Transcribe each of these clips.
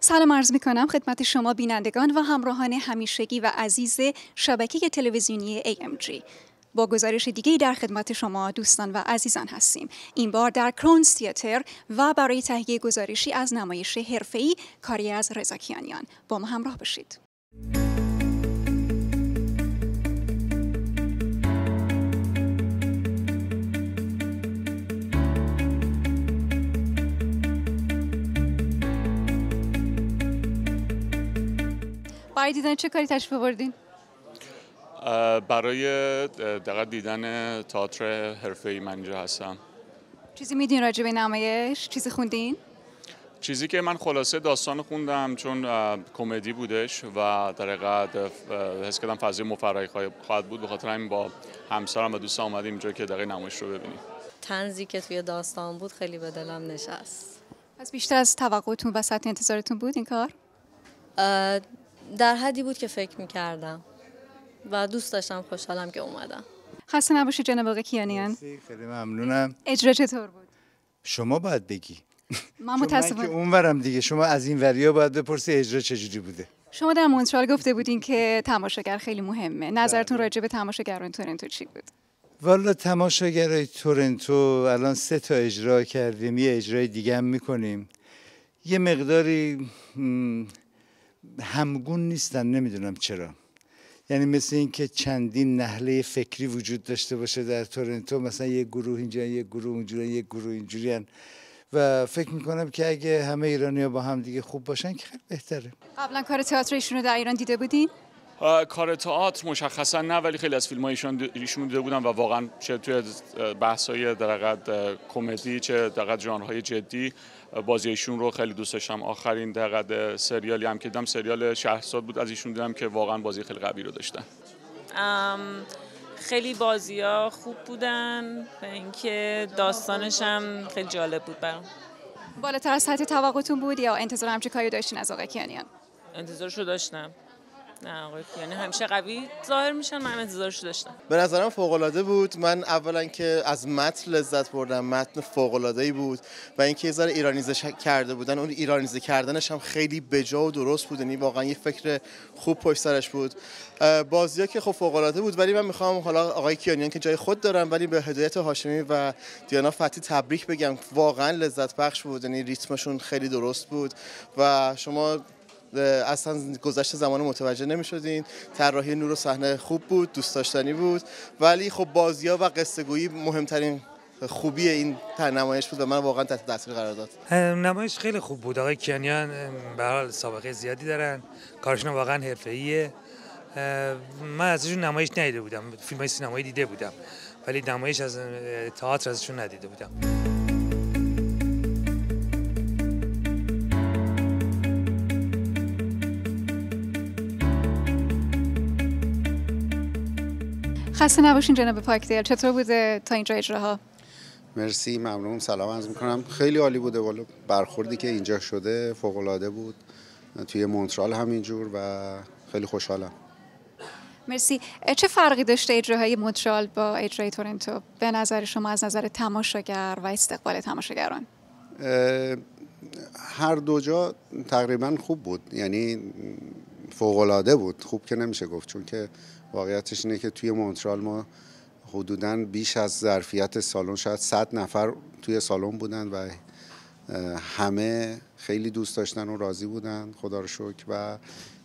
سلام عرض می کنم خدمت شما بینندگان و همراهان همیشگی و عزیز شبکه تلویزیونی AMG با گزارش دیگه در خدمت شما دوستان و عزیزان هستیم این بار در کرونز تیاتر و برای تهیه گزارشی از نمایش حرفه‌ای کاری از رضا کیانیان با ما همراه باشید برای دیدن چه کاری تشریف آوردین؟ برای دقیق دیدن تئاتر ای من اینجا هستم. چیزی میدین راجع به نمایش؟ چیزی خوندین؟ چیزی که من خلاصه داستان خوندم چون کمدی بودش و در حقیقت حس کردم فضای مفرحی خواهد بود به خاطر همین با همسرم و دوستان اومدیم اینجا که دقیقه نمایش رو ببینیم تنزی که توی داستان بود خیلی به دلم نشست از بیشتر از توقعتون و سطح انتظارتون بود این کار در حدی بود که فکر می و دوست داشتم خوشحالم که اومدم خسته نباشی جناب آقای کیانیان خیلی ممنونم اجرا چطور بود شما باید بگی من متاسفم اونورم دیگه شما از این وریا باید بپرسی اجرا چجوری بوده شما در مونترال گفته بودین که تماشاگر خیلی مهمه بله. نظرتون راجع به تماشاگران تورنتو چی بود والا تماشاگرای تورنتو الان سه تا اجرا کردیم یه اجرای دیگه هم میکنیم یه مقداری همگون نیستن نمیدونم چرا یعنی مثل اینکه چندین نحله فکری وجود داشته باشه در تورنتو مثلا یک گروه اینجا یک گروه اونجا یک گروه اینجوریان و فکر میکنم که اگه همه ایرانی ها با هم دیگه خوب باشن که خیلی بهتره قبلا کار تئاتر ایشون رو در ایران دیده بودین کار تئاتر مشخصا نه ولی خیلی از فیلم ایشون ایشون دیده بودم و واقعا چه توی بحث های در کمدی چه در ژانرهای جدی بازیشون ایشون رو خیلی دوست داشتم آخرین در سریالی هم که دیدم سریال شهرزاد بود از ایشون دیدم که واقعا بازی خیلی قوی رو داشتن خیلی بازی ها خوب بودن و اینکه داستانش هم خیلی جالب بود برام بالاتر از سطح توقعتون بود یا انتظار همچه کاری داشتین از آقای کیانیان انتظارش رو داشتم نه آقای همیشه قوی ظاهر میشن من انتظارش داشتم به نظرم فوق العاده بود من اولا که از متن لذت بردم متن فوق العاده ای بود و اینکه یه ذره ایرانیزه کرده بودن اون ایرانیزه کردنش هم خیلی بجا و درست بود یعنی واقعا یه فکر خوب پشت سرش بود بازی که خب فوق العاده بود ولی من میخوام حالا آقای کیانیان که جای خود دارم ولی به هدایت هاشمی و دیانا فتی تبریک بگم واقعا لذت بخش بود یعنی ریتمشون خیلی درست بود و شما اصلا گذشته زمان متوجه شدین طراحی نور و صحنه خوب بود دوست داشتنی بود ولی خب بازیا و قصه گویی مهمترین خوبی این نمایش بود و من واقعا تحت تاثیر قرار داد نمایش خیلی خوب بود آقای کیانیان به حال سابقه زیادی دارن کارشون واقعا حرفه‌ایه من ازشون نمایش ندیده بودم فیلم های سینمایی دیده بودم ولی نمایش از تئاتر ازشون ندیده بودم خسته نباشین جناب پاکدل چطور بوده تا اینجا اجراها مرسی ممنون سلام میکنم خیلی عالی بوده والا برخوردی که اینجا شده فوق العاده بود توی مونترال همینجور و خیلی خوشحالم مرسی چه فرقی داشته اجراهای مونترال با اجرای تورنتو به نظر شما از نظر تماشاگر و استقبال تماشاگران هر دو جا تقریبا خوب بود یعنی فوقالعاده بود خوب که نمیشه گفت چون که واقعیتش اینه که توی مونترال ما حدودا بیش از ظرفیت سالن شاید 100 نفر توی سالن بودن و همه خیلی دوست داشتن و راضی بودن خدا رو شکر و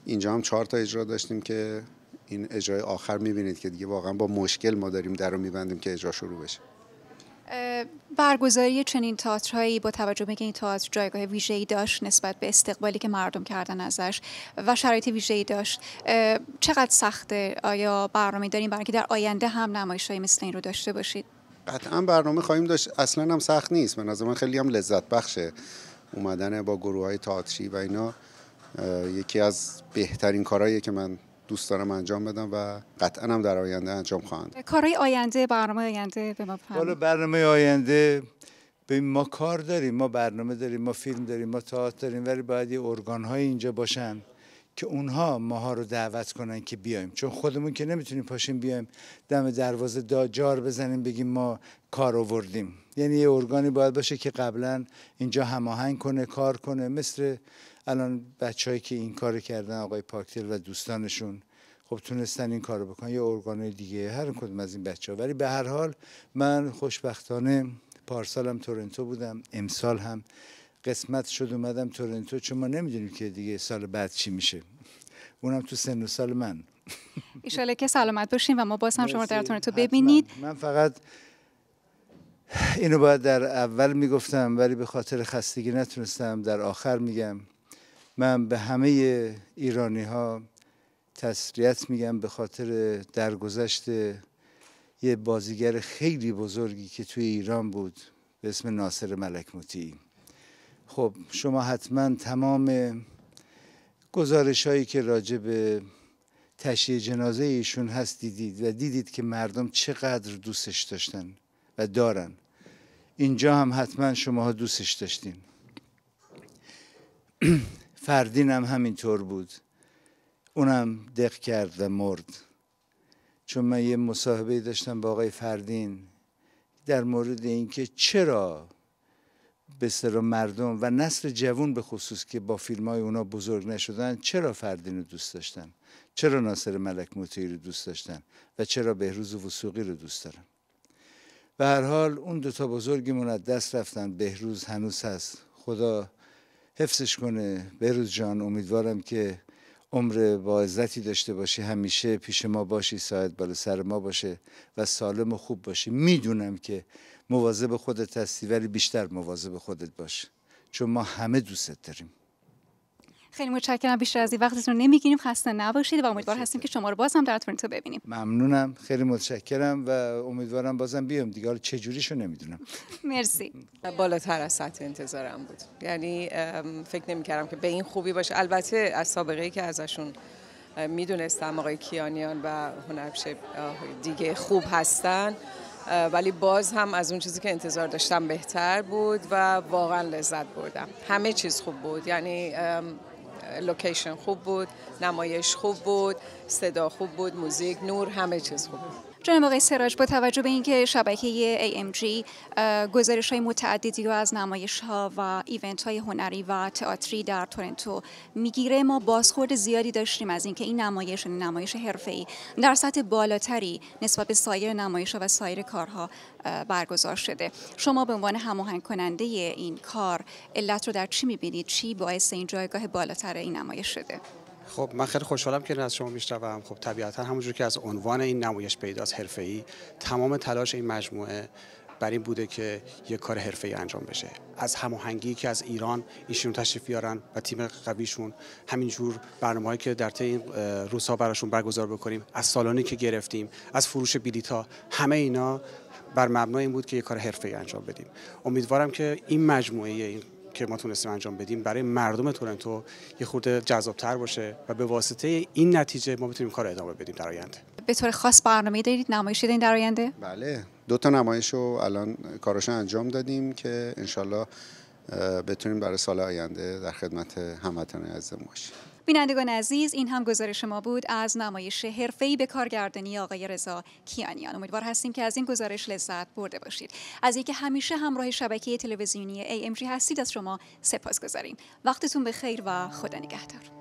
اینجا هم چهار تا اجرا داشتیم که این اجرای آخر میبینید که دیگه واقعا با مشکل ما داریم در رو میبندیم که اجرا شروع بشه برگزاری چنین تئاترهایی با توجه به این تئاتر جایگاه ویژه‌ای داشت نسبت به استقبالی که مردم کردن ازش و شرایط ویژه‌ای داشت چقدر سخته آیا برنامه داریم برای در آینده هم نمایشهایی مثل این رو داشته باشید قطعا برنامه خواهیم داشت اصلا هم سخت نیست به نظر من خیلی هم لذت بخشه اومدن با گروه های تئاتری و اینا یکی از بهترین کارهاییه که من دوست دارم انجام بدم و قطعا هم در آینده انجام خواهند کارهای آینده برنامه آینده به ما حالا برنامه آینده به ما کار داریم ما برنامه داریم ما فیلم داریم ما تئاتر داریم ولی باید یه ارگان های اینجا باشن که اونها ماها رو دعوت کنن که بیایم چون خودمون که نمیتونیم پاشیم بیایم دم دروازه دا جار بزنیم بگیم ما کار آوردیم یعنی یه ارگانی باید باشه که قبلا اینجا هماهنگ کنه کار کنه مثل الان بچههایی که این کار کردن آقای پاکتل و دوستانشون خب تونستن این کارو بکنن یه ارگان دیگه هر کدوم از این بچه ها ولی به هر حال من خوشبختانه پارسالم تورنتو بودم امسال هم قسمت شد اومدم تورنتو چون ما نمیدونیم که دیگه سال بعد چی میشه اونم تو سن و سال من ایشاله که سلامت باشین و ما باز هم شما در تورنتو ببینید من فقط اینو باید در اول میگفتم ولی به خاطر خستگی نتونستم در آخر میگم من به همه ایرانی ها تسلیت میگم به خاطر درگذشت یه بازیگر خیلی بزرگی که توی ایران بود به اسم ناصر ملک موتی خب شما حتما تمام گزارش هایی که راجع به تشییع جنازه ایشون هست دیدید و دیدید که مردم چقدر دوستش داشتن و دارن اینجا هم حتما شماها دوستش داشتین فردینم همینطور بود اونم دق کرد و مرد چون من یه مصاحبه داشتم با آقای فردین در مورد اینکه چرا به مردم و نسل جوون به خصوص که با فیلم های اونا بزرگ نشدن چرا فردین رو دوست داشتن چرا ناصر ملک موتی رو دوست داشتن و چرا بهروز وسوقی رو دوست دارن به هر حال اون دوتا بزرگمون از دست رفتن بهروز هنوز هست خدا حفظش کنه بروز جان امیدوارم که عمر با عزتی داشته باشی همیشه پیش ما باشی ساعت بالا سر ما باشه و سالم و خوب باشی میدونم که مواظب خودت هستی ولی بیشتر مواظب خودت باش چون ما همه دوستت داریم خیلی متشکرم بیشتر از این وقتتون نمیگیریم خسته نباشید و امیدوار هستیم که شما رو باز هم در تورنتو ببینیم ممنونم خیلی متشکرم و امیدوارم بازم بیام دیگه حالا چه جوریشو نمیدونم مرسی بالاتر از سطح انتظارم بود یعنی فکر نمیکردم که به این خوبی باشه البته از سابقه ای که ازشون میدونستم آقای کیانیان و هنرپیشه دیگه خوب هستن ولی باز هم از اون چیزی که انتظار داشتم بهتر بود و واقعا لذت بردم همه چیز خوب بود یعنی لوکیشن خوب بود نمایش خوب بود صدا خوب بود موزیک نور همه چیز خوب بود جناب آقای سراج با توجه به اینکه شبکه AMG گزارش های متعددی رو از نمایش ها و ایونت های هنری و تئاتری در تورنتو میگیره ما بازخورد زیادی داشتیم از اینکه این نمایش یعنی نمایش حرفه‌ای در سطح بالاتری نسبت به سایر نمایش ها و سایر کارها برگزار شده شما به عنوان هماهنگ کننده این کار علت رو در چی میبینید چی باعث این جایگاه بالاتر این نمایش شده خب من خیلی خوشحالم که از شما میشنوم خب طبیعتا همونجور که از عنوان این نمایش پیداست ای تمام تلاش این مجموعه برای این بوده که یک کار حرفه ای انجام بشه از هماهنگی که از ایران ایشون تشریف بیارن و تیم قویشون همینجور برنامه‌ای که در طی این روزها براشون برگزار بکنیم از سالانی که گرفتیم از فروش ها همه اینا بر مبنای این بود که یک کار حرفه انجام بدیم امیدوارم که این مجموعه این که ما تونستیم انجام بدیم برای مردم تورنتو یه خورده جذابتر باشه و به واسطه این نتیجه ما بتونیم کار ادامه بدیم در آینده به طور خاص برنامه دارید نمایش دارید در آینده بله دو تا نمایش رو الان کاراش انجام دادیم که انشالله بتونیم برای سال آینده در خدمت هموطنان عزیزمون باشیم بینندگان عزیز این هم گزارش ما بود از نمایش حرفه‌ای به کارگردانی آقای رضا کیانیان امیدوار هستیم که از این گزارش لذت برده باشید از اینکه همیشه همراه شبکه تلویزیونی AMG هستید از شما سپاس گذاریم وقتتون بخیر و خدا نگهدار